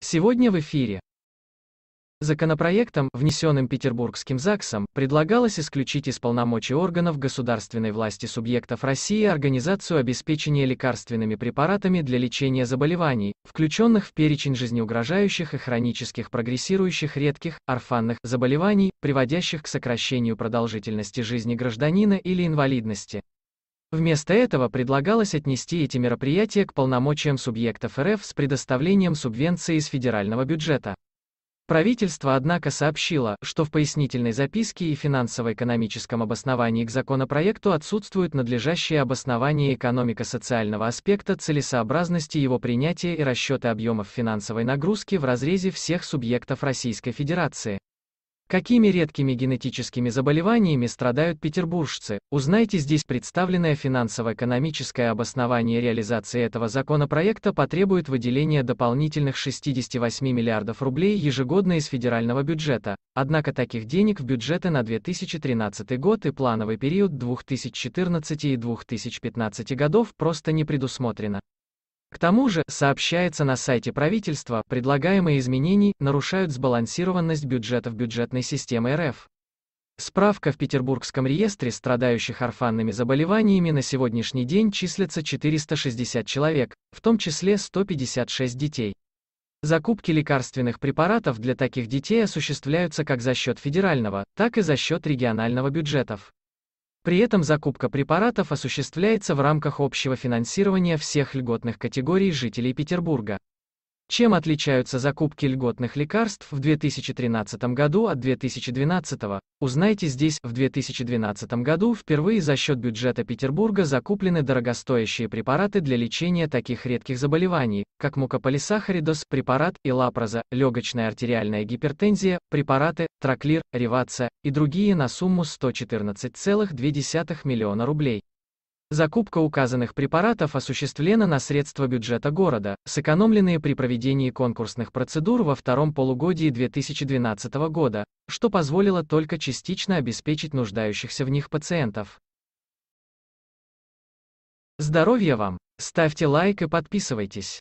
Сегодня в эфире. Законопроектом, внесенным Петербургским ЗАГСом, предлагалось исключить из полномочий органов государственной власти субъектов России Организацию обеспечения лекарственными препаратами для лечения заболеваний, включенных в перечень жизнеугрожающих и хронических прогрессирующих редких, орфанных заболеваний, приводящих к сокращению продолжительности жизни гражданина или инвалидности. Вместо этого предлагалось отнести эти мероприятия к полномочиям субъектов РФ с предоставлением субвенции из федерального бюджета. Правительство, однако, сообщило, что в пояснительной записке и финансово-экономическом обосновании к законопроекту отсутствуют надлежащие обоснования экономико-социального аспекта целесообразности его принятия и расчеты объемов финансовой нагрузки в разрезе всех субъектов Российской Федерации. Какими редкими генетическими заболеваниями страдают петербуржцы? Узнайте здесь представленное финансово-экономическое обоснование реализации этого законопроекта потребует выделения дополнительных 68 миллиардов рублей ежегодно из федерального бюджета. Однако таких денег в бюджеты на 2013 год и плановый период 2014 и 2015 годов просто не предусмотрено. К тому же, сообщается на сайте правительства, предлагаемые изменения нарушают сбалансированность бюджетов бюджетной системы РФ. Справка в Петербургском реестре страдающих орфанными заболеваниями на сегодняшний день числится 460 человек, в том числе 156 детей. Закупки лекарственных препаратов для таких детей осуществляются как за счет федерального, так и за счет регионального бюджетов. При этом закупка препаратов осуществляется в рамках общего финансирования всех льготных категорий жителей Петербурга. Чем отличаются закупки льготных лекарств в 2013 году от 2012, узнайте здесь. В 2012 году впервые за счет бюджета Петербурга закуплены дорогостоящие препараты для лечения таких редких заболеваний, как мукополисахаридоз, препарат и лапроза, легочная артериальная гипертензия, препараты, траклир, ревация и другие на сумму 114,2 миллиона рублей. Закупка указанных препаратов осуществлена на средства бюджета города, сэкономленные при проведении конкурсных процедур во втором полугодии 2012 года, что позволило только частично обеспечить нуждающихся в них пациентов. Здоровья вам! Ставьте лайк и подписывайтесь.